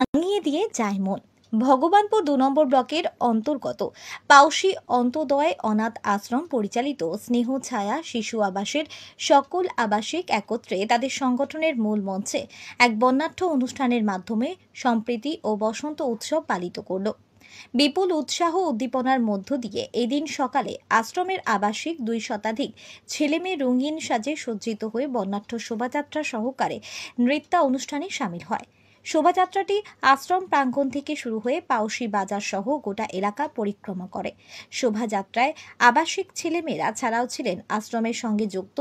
ভাঙিয়ে দিয়ে যায় মন ভগবানপুর দু নম্বর ব্লকের অন্তর্গত পাউশি অন্তদয় অনাথ আশ্রম পরিচালিত স্নেহ ছায়া শিশু আবাসের সকল আবাসিক একত্রে তাদের সংগঠনের মূল মঞ্চে এক বন্যাঢ্য অনুষ্ঠানের মাধ্যমে সম্প্রীতি ও বসন্ত উৎসব পালিত করল বিপুল উৎসাহ উদ্দীপনার মধ্য দিয়ে এদিন সকালে আশ্রমের আবাসিক দুই শতাধিক ছেলেমেয়ে রঙিন সাজে সজ্জিত হয়ে বন্যাঢ্য শোভাযাত্রা সহকারে নৃত্যা অনুষ্ঠানে সামিল হয় শোভাযাত্রাটি আশ্রম প্রাঙ্গণ থেকে শুরু হয়ে পাউশি বাজার সহ গোটা এলাকা পরিক্রমা করে শোভাযাত্রায় আবাসিক ছেলেমেয়েরা ছাড়াও ছিলেন আশ্রমের সঙ্গে যুক্ত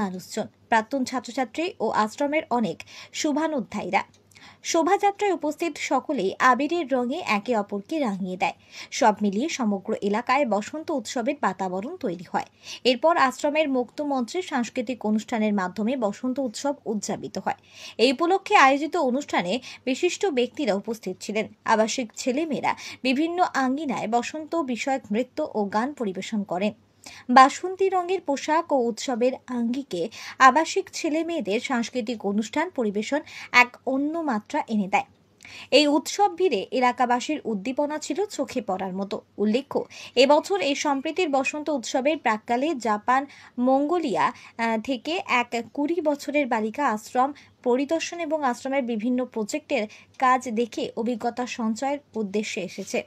মানুষজন প্রাক্তন ছাত্রছাত্রী ও আশ্রমের অনেক শুভানুধ্যায়ীরা শোভাযাত্রায় উপস্থিত সকলেই আবিরের রঙে একে অপরকে রাঙিয়ে দেয় সব মিলিয়ে সমগ্র এলাকায় বসন্ত উৎসবের বাতাবরণ তৈরি হয় এরপর আশ্রমের মুক্ত মঞ্চে সাংস্কৃতিক অনুষ্ঠানের মাধ্যমে বসন্ত উৎসব উদযাপিত হয় এই উপলক্ষে আয়োজিত অনুষ্ঠানে বিশিষ্ট ব্যক্তিরা উপস্থিত ছিলেন আবাসিক ছেলেমেয়েরা বিভিন্ন আঙ্গিনায় বসন্ত বিষয়ক নৃত্য ও গান পরিবেশন করেন বাসন্তী রঙের পোশাক ও উৎসবের আঙ্গিকে আবাসিক ছেলে মেয়েদের সাংস্কৃতিক অনুষ্ঠান পরিবেশন এক অন্য মাত্রা এনে দেয় এই উৎসব ভিড়ে এলাকাবাসীর উদ্দীপনা ছিল চোখে পড়ার মতো উল্লেখ্য এবছর এই সম্প্রীতির বসন্ত উৎসবের প্রাককালে জাপান মঙ্গোলিয়া থেকে এক কুড়ি বছরের বালিকা আশ্রম পরিদর্শন এবং আশ্রমের বিভিন্ন প্রজেক্টের কাজ দেখে অভিজ্ঞতা সঞ্চয়ের উদ্দেশ্যে এসেছে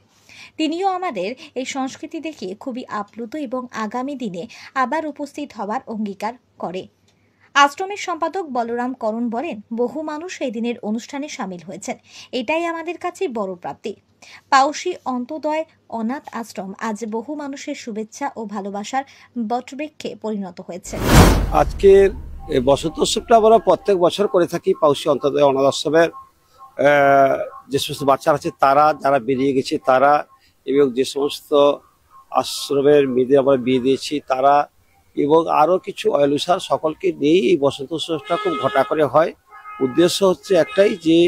তিনিও আমাদের এই সংস্কৃতি দেখে খুবই আপ্লুত এবং আগামী দিনে আবার উপস্থিত হবার অঙ্গীকার করে আশ্রমের সম্পাদক বলরাম করণ বলেন বহু মানুষ এই দিনের অনুষ্ঠানে সামিল হয়েছেন এটাই আমাদের কাছে বড় প্রাপ্তি পাউশি অন্তদয় অনাথ আশ্রম আজ বহু মানুষের শুভেচ্ছা ও ভালোবাসার বটবৃক্ষে পরিণত হয়েছে আজকের বসন্ত উৎসবটা আমরা প্রত্যেক বছর করে থাকি পাউশি অন্তদয় অনাথ আশ্রমের যে সমস্ত বাচ্চারা আছে তারা যারা বেরিয়ে গেছে তারা এবং যে সমস্ত আশ্রমের মেয়েদের আমরা বিয়ে দিয়েছি তারা এবং আরও কিছু অয়লুসার সকলকে নিয়েই এই বসন্ত উৎসবটা খুব ঘটা করে হয় উদ্দেশ্য হচ্ছে একটাই যে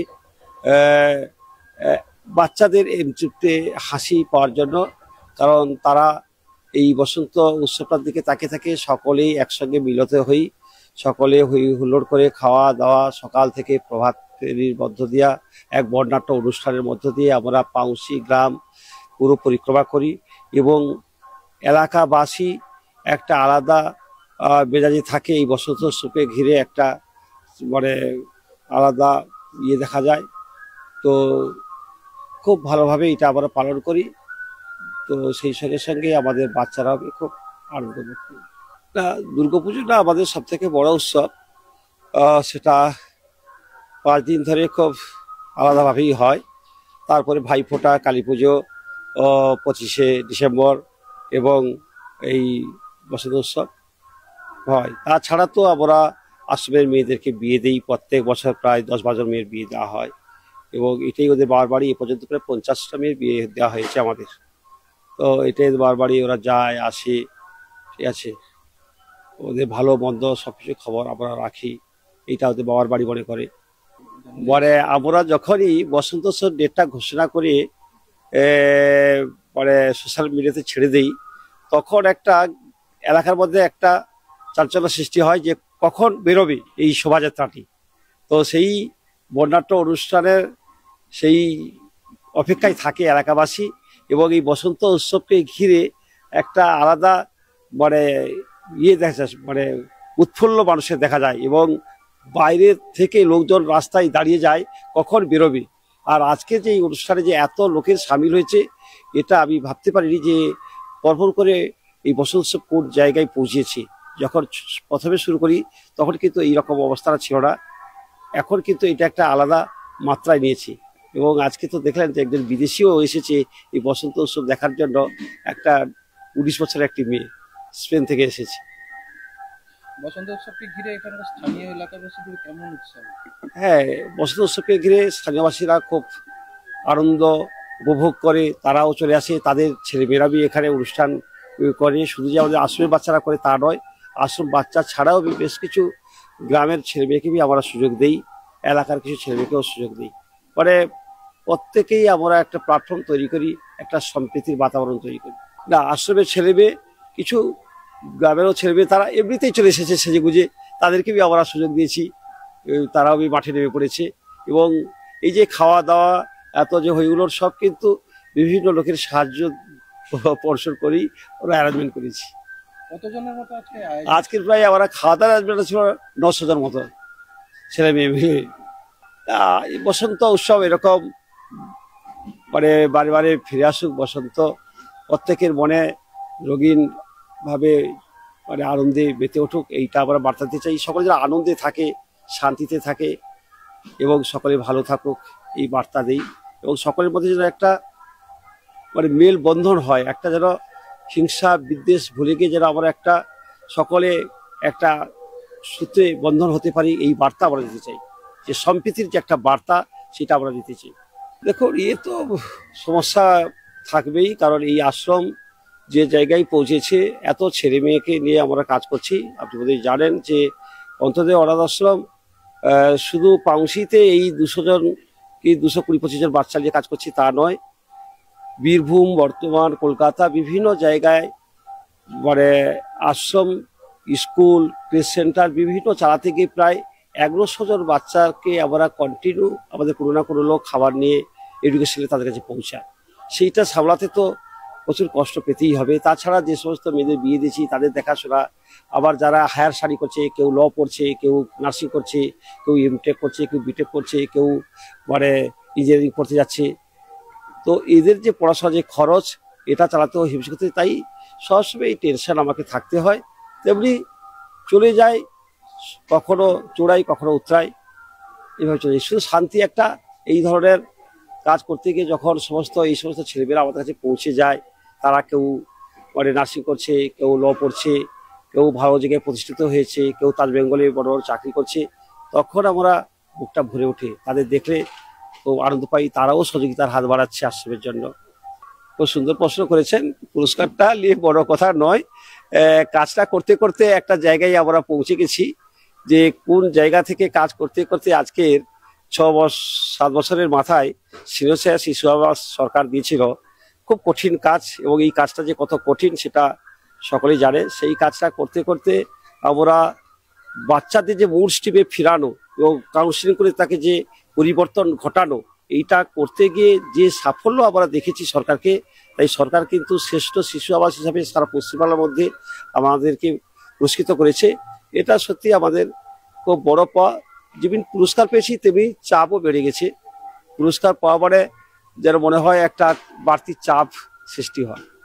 বাচ্চাদের চুক্তি হাসি পাওয়ার জন্য কারণ তারা এই বসন্ত উৎসবটার দিকে তাকে থাকে সকলেই একসঙ্গে মিলত হই সকলে হই হুল্লোড় করে খাওয়া দাওয়া সকাল থেকে প্রভাত ফেরির মধ্য দিয়া এক বর্ণাট্য অনুষ্ঠানের মধ্য দিয়ে আমরা পাউসি গ্রাম পুরো পরিক্রমা করি এবং এলাকাবাসী একটা আলাদা বেজাজি থাকে এই বসন্ত স্তূপে ঘিরে একটা মানে আলাদা ইয়ে দেখা যায় তো খুব ভালোভাবে এটা আমরা পালন করি তো সেই সঙ্গে সঙ্গে আমাদের বাচ্চারাও খুব আনন্দ বোধ করি না আমাদের আমাদের থেকে বড় উৎসব সেটা পাঁচ দিন ধরে খুব আলাদাভাবেই হয় তারপরে ভাইফোঁটা কালী পুজো পঁচিশে ডিসেম্বর এবং এই উৎসব হয় তাছাড়া তো আমরা আশ্রমের মেয়েদেরকে বিয়ে দিই প্রত্যেক বছর প্রায় দশ বাজার মেয়ের বিয়ে দেওয়া হয় এবং এটাই ওদের বারবারই এ পর্যন্ত প্রায় পঞ্চাশটা মেয়ের বিয়ে দেওয়া হয়েছে আমাদের তো এটাই বারবারই ওরা যায় আসে ঠিক আছে ওদের ভালো মন্দ সব কিছু খবর আমরা রাখি এটা ওদের বাবার বাড়ি মনে করে মানে আমরা যখনই বসন্তোৎসব ডেটটা ঘোষণা করে মানে সোশ্যাল মিডিয়াতে ছেড়ে দিই তখন একটা এলাকার মধ্যে একটা চাঞ্চল্য সৃষ্টি হয় যে কখন বেরোবে এই শোভাযাত্রাটি তো সেই বর্ণাঢ্য অনুষ্ঠানের সেই অপেক্ষায় থাকে এলাকাবাসী এবং এই বসন্ত উৎসবকে ঘিরে একটা আলাদা মানে ইয়ে দেখা যায় মানে উৎফুল্ল মানুষের দেখা যায় এবং বাইরে থেকে লোকজন রাস্তায় দাঁড়িয়ে যায় কখন বেরোবে আর আজকে যে এই অনুষ্ঠানে যে এত লোকের সামিল হয়েছে এটা আমি ভাবতে পারিনি যে পরপর করে এই বসন্ত উৎসব কোন জায়গায় পৌঁছেছে যখন প্রথমে শুরু করি তখন কিন্তু এই রকম অবস্থাটা ছিল না এখন কিন্তু এটা একটা আলাদা মাত্রায় নিয়েছে এবং আজকে তো দেখলেন যে একজন বিদেশিও এসেছে এই বসন্ত উৎসব দেখার জন্য একটা উনিশ বছরের একটি মেয়ে স্পেন থেকে এসেছে বসন্ত উৎসবকে ঘিরে স্থানীয় হ্যাঁ বসন্ত উৎসবকে ঘিরে স্থানীয়বাসীরা খুব আনন্দ উপভোগ করে তারাও চলে আসে তাদের ছেলেমেয়েরা এখানে অনুষ্ঠান করে শুধু যে আমাদের আশ্রমের বাচ্চারা করে তা নয় আশ্রম বাচ্চা ছাড়াও বেশ কিছু গ্রামের ছেলে মেয়েকে আমরা সুযোগ দিই এলাকার কিছু ছেলে মেয়েকেও সুযোগ দিই মানে প্রত্যেকেই আমরা একটা প্ল্যাটফর্ম তৈরি করি একটা সম্প্রীতির বাতাবরণ তৈরি করি না আশ্রমের ছেলে মেয়ে কিছু গ্রামেরও ছেলে মেয়ে তারা এমনিতেই চলে এসেছে সেজে গুজে বি আমরা সুযোগ দিয়েছি তারাও মাঠে নেমে পড়েছে এবং এই যে খাওয়া দাওয়া এত যে হইগুলোর সব কিন্তু বিভিন্ন লোকের সাহায্য পরশুর করেই ওরা অ্যারেঞ্জমেন্ট করেছি আজকের প্রায় আমরা খাওয়া দাওয়ার অ্যারেঞ্জমেন্ট ছিল নশো জন মতো ছেলে মেয়ে মেয়ে এই বসন্ত উৎসব এরকম মানে বারে বারে ফিরে আসুক বসন্ত প্রত্যেকের মনে রঙিনভাবে মানে আনন্দে বেঁচে উঠুক এইটা আমরা বার্তা দিতে চাই সকলে যারা আনন্দে থাকে শান্তিতে থাকে এবং সকলে ভালো থাকুক এই বার্তা দিই এবং সকলের মধ্যে যেন একটা মানে মেল বন্ধন হয় একটা যেন হিংসা বিদ্বেষ ভুলে গিয়ে যেন আমরা একটা সকলে একটা সূত্রে বন্ধন হতে পারি এই বার্তা আমরা দিতে চাই যে সম্প্রীতির যে একটা বার্তা সেটা আমরা দিতে চাই দেখুন এ তো সমস্যা থাকবেই কারণ এই আশ্রম যে জায়গায় পৌঁছেছে এত ছেলে মেয়েকে নিয়ে আমরা কাজ করছি আপনি বোধহয় জানেন যে অন্তদের অনাথ আশ্রম শুধু পাউসিতে এই দুশো জন কি দুশো কুড়ি পঁচিশ জন বাচ্চা নিয়ে কাজ করছি তা নয় বীরভূম বর্তমান কলকাতা বিভিন্ন জায়গায় মানে আশ্রম স্কুল ক্রেস সেন্টার বিভিন্ন চালাতে গিয়ে প্রায় এগারোশো জন বাচ্চাকে আমরা কন্টিনিউ আমাদের কোনো না কোনো লোক খাবার নিয়ে এডুকেশনে তাদের কাছে পৌঁছায় সেইটা সামলাতে তো প্রচুর কষ্ট পেতেই হবে তাছাড়া যে সমস্ত মেয়েদের বিয়ে দিয়েছি তাদের দেখাশোনা আবার যারা হায়ার শাড়ি করছে কেউ ল পড়ছে কেউ নার্সিং করছে কেউ এম করছে কেউ বিটেক করছে কেউ মানে ইঞ্জিনিয়ারিং পড়তে যাচ্ছে তো এদের যে পড়াশোনা যে খরচ এটা চালাতেও হিমশিম করতে তাই সবসময় এই টেনশন আমাকে থাকতে হয় তেমনি চলে যায় কখনো চোরাই কখনো উত্তরাই এভাবে চলে শুধু শান্তি একটা এই ধরনের কাজ করতে গিয়ে যখন সমস্ত এই সমস্ত ছেলেমেয়েরা আমাদের কাছে পৌঁছে যায় তারা কেউ মানে নার্সিং করছে কেউ ল পড়ছে কেউ ভালো জায়গায় প্রতিষ্ঠিত হয়েছে কেউ তাজ বেঙ্গলে বড় বড় চাকরি করছে তখন আমরা বুকটা ভরে ওঠে তাদের দেখলে খুব আনন্দ পাই তারাও সহযোগিতার হাত বাড়াচ্ছে আশ্রমের জন্য খুব সুন্দর প্রশ্ন করেছেন পুরস্কারটা নিয়ে বড় কথা নয় কাজটা করতে করতে একটা জায়গায় আমরা পৌঁছে গেছি যে কোন জায়গা থেকে কাজ করতে করতে আজকের ছ বছর সাত বছরের মাথায় শিরোশায় শিশু আবাস সরকার দিয়েছিল খুব কঠিন কাজ এবং এই কাজটা যে কত কঠিন সেটা সকলেই জানে সেই কাজটা করতে করতে আমরা বাচ্চাদের যে মূল স্টিপে ফিরানো এবং কাউন্সিলিং করে তাকে যে পরিবর্তন ঘটানো এইটা করতে গিয়ে যে সাফল্য আমরা দেখেছি সরকারকে তাই সরকার কিন্তু শ্রেষ্ঠ শিশু আবাস হিসাবে সারা পশ্চিমবাংলার মধ্যে আমাদেরকে পুরস্কৃত করেছে এটা সত্যি আমাদের খুব বড় পাওয়া যেমন পুরস্কার পেয়েছি তেমনি চাপও বেড়ে গেছে পুরস্কার পাওয়া মানে যেন মনে হয় একটা বাড়তি চাপ সৃষ্টি হয়